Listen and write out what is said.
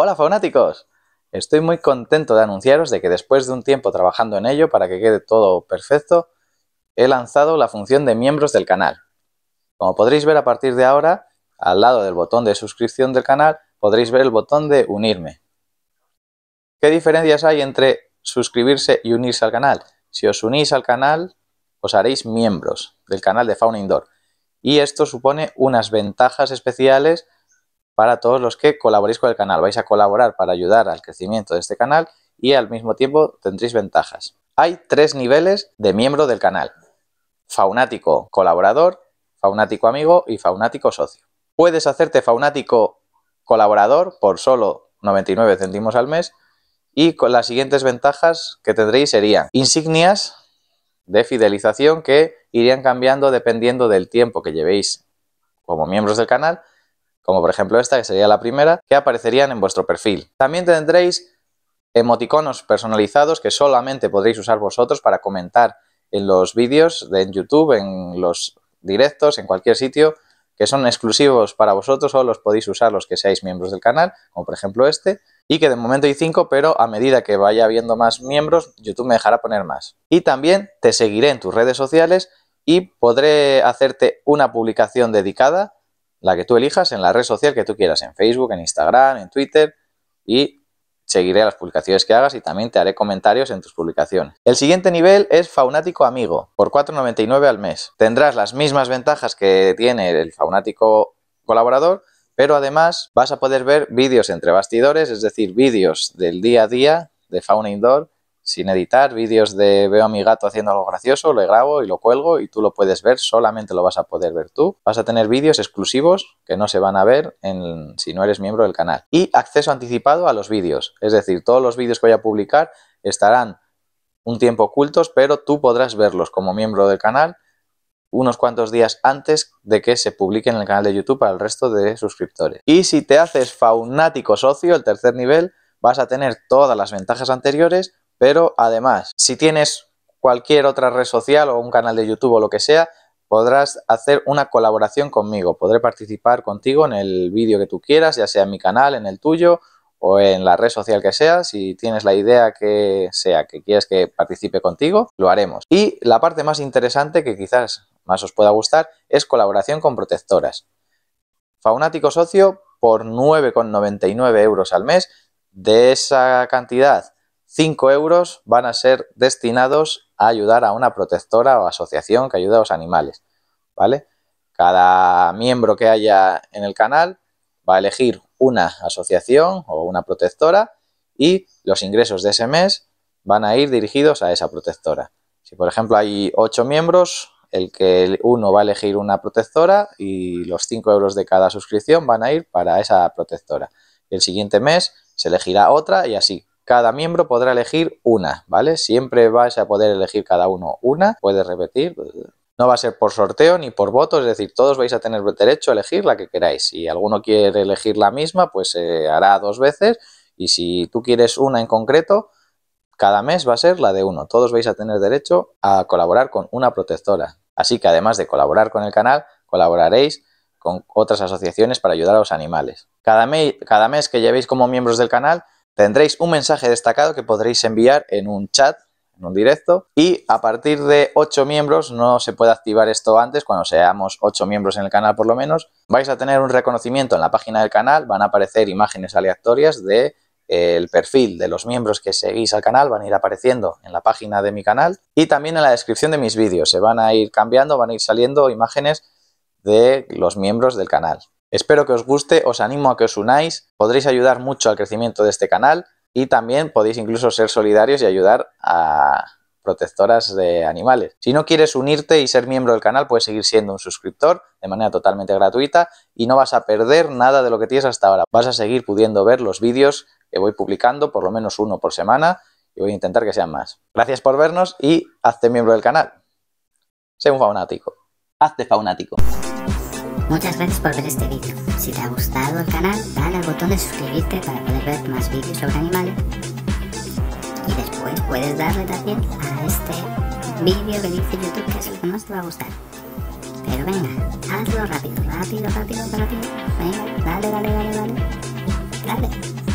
Hola faunáticos, estoy muy contento de anunciaros de que después de un tiempo trabajando en ello para que quede todo perfecto, he lanzado la función de miembros del canal. Como podréis ver a partir de ahora, al lado del botón de suscripción del canal podréis ver el botón de unirme. ¿Qué diferencias hay entre suscribirse y unirse al canal? Si os unís al canal, os haréis miembros del canal de Fauna Indoor. Y esto supone unas ventajas especiales para todos los que colaboréis con el canal. Vais a colaborar para ayudar al crecimiento de este canal y al mismo tiempo tendréis ventajas. Hay tres niveles de miembro del canal. Faunático colaborador, faunático amigo y faunático socio. Puedes hacerte faunático colaborador por solo 99 céntimos al mes y con las siguientes ventajas que tendréis serían insignias de fidelización que irían cambiando dependiendo del tiempo que llevéis como miembros del canal como por ejemplo esta, que sería la primera, que aparecerían en vuestro perfil. También tendréis emoticonos personalizados que solamente podréis usar vosotros para comentar en los vídeos de YouTube, en los directos, en cualquier sitio, que son exclusivos para vosotros, o los podéis usar los que seáis miembros del canal, como por ejemplo este, y que de momento hay cinco, pero a medida que vaya habiendo más miembros, YouTube me dejará poner más. Y también te seguiré en tus redes sociales y podré hacerte una publicación dedicada la que tú elijas en la red social que tú quieras, en Facebook, en Instagram, en Twitter y seguiré las publicaciones que hagas y también te haré comentarios en tus publicaciones. El siguiente nivel es Faunático Amigo, por 4,99 al mes. Tendrás las mismas ventajas que tiene el Faunático colaborador, pero además vas a poder ver vídeos entre bastidores, es decir, vídeos del día a día de Fauna Indoor sin editar, vídeos de veo a mi gato haciendo algo gracioso, lo grabo y lo cuelgo y tú lo puedes ver, solamente lo vas a poder ver tú. Vas a tener vídeos exclusivos que no se van a ver en, si no eres miembro del canal. Y acceso anticipado a los vídeos, es decir, todos los vídeos que voy a publicar estarán un tiempo ocultos, pero tú podrás verlos como miembro del canal unos cuantos días antes de que se publiquen en el canal de YouTube para el resto de suscriptores. Y si te haces faunático socio, el tercer nivel, vas a tener todas las ventajas anteriores pero además, si tienes cualquier otra red social o un canal de YouTube o lo que sea, podrás hacer una colaboración conmigo. Podré participar contigo en el vídeo que tú quieras, ya sea en mi canal, en el tuyo o en la red social que sea, si tienes la idea que sea que quieres que participe contigo, lo haremos. Y la parte más interesante que quizás más os pueda gustar es colaboración con protectoras. Faunático socio por 9,99 euros al mes. De esa cantidad, 5 euros van a ser destinados a ayudar a una protectora o asociación que ayuda a los animales, ¿vale? Cada miembro que haya en el canal va a elegir una asociación o una protectora y los ingresos de ese mes van a ir dirigidos a esa protectora. Si por ejemplo hay 8 miembros, el que uno va a elegir una protectora y los 5 euros de cada suscripción van a ir para esa protectora. El siguiente mes se elegirá otra y así, cada miembro podrá elegir una, ¿vale? Siempre vais a poder elegir cada uno una, puedes repetir. No va a ser por sorteo ni por voto, es decir, todos vais a tener derecho a elegir la que queráis. Si alguno quiere elegir la misma, pues se eh, hará dos veces. Y si tú quieres una en concreto, cada mes va a ser la de uno. Todos vais a tener derecho a colaborar con una protectora. Así que además de colaborar con el canal, colaboraréis con otras asociaciones para ayudar a los animales. Cada, cada mes que llevéis como miembros del canal, tendréis un mensaje destacado que podréis enviar en un chat, en un directo, y a partir de 8 miembros, no se puede activar esto antes, cuando seamos 8 miembros en el canal por lo menos, vais a tener un reconocimiento en la página del canal, van a aparecer imágenes aleatorias de eh, el perfil de los miembros que seguís al canal van a ir apareciendo en la página de mi canal y también en la descripción de mis vídeos. Se van a ir cambiando, van a ir saliendo imágenes de los miembros del canal. Espero que os guste, os animo a que os unáis, podréis ayudar mucho al crecimiento de este canal y también podéis incluso ser solidarios y ayudar a protectoras de animales. Si no quieres unirte y ser miembro del canal, puedes seguir siendo un suscriptor de manera totalmente gratuita y no vas a perder nada de lo que tienes hasta ahora. Vas a seguir pudiendo ver los vídeos que voy publicando, por lo menos uno por semana, y voy a intentar que sean más. Gracias por vernos y hazte miembro del canal. Sé un faunático. Hazte faunático. Muchas gracias por ver este vídeo. Si te ha gustado el canal, dale al botón de suscribirte para poder ver más vídeos sobre animales. Y después puedes darle también a este vídeo que dice YouTube que es el que más te va a gustar. Pero venga, hazlo rápido, rápido, rápido, rápido. Venga, dale, dale, dale, dale. Dale.